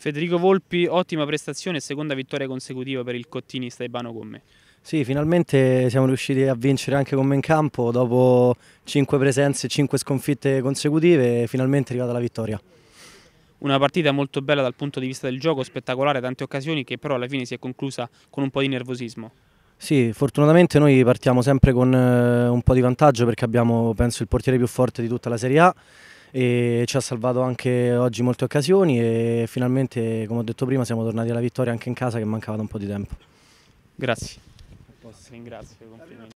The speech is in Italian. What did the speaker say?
Federico Volpi, ottima prestazione e seconda vittoria consecutiva per il Cottini Staibano Gomme. Sì, finalmente siamo riusciti a vincere anche con me in campo dopo 5 presenze e 5 sconfitte consecutive finalmente è arrivata la vittoria. Una partita molto bella dal punto di vista del gioco, spettacolare, tante occasioni che però alla fine si è conclusa con un po' di nervosismo. Sì, fortunatamente noi partiamo sempre con eh, un po' di vantaggio perché abbiamo penso il portiere più forte di tutta la Serie A e ci ha salvato anche oggi molte occasioni e finalmente, come ho detto prima, siamo tornati alla vittoria anche in casa che mancava da un po' di tempo. Grazie. Ringrazio, complimenti.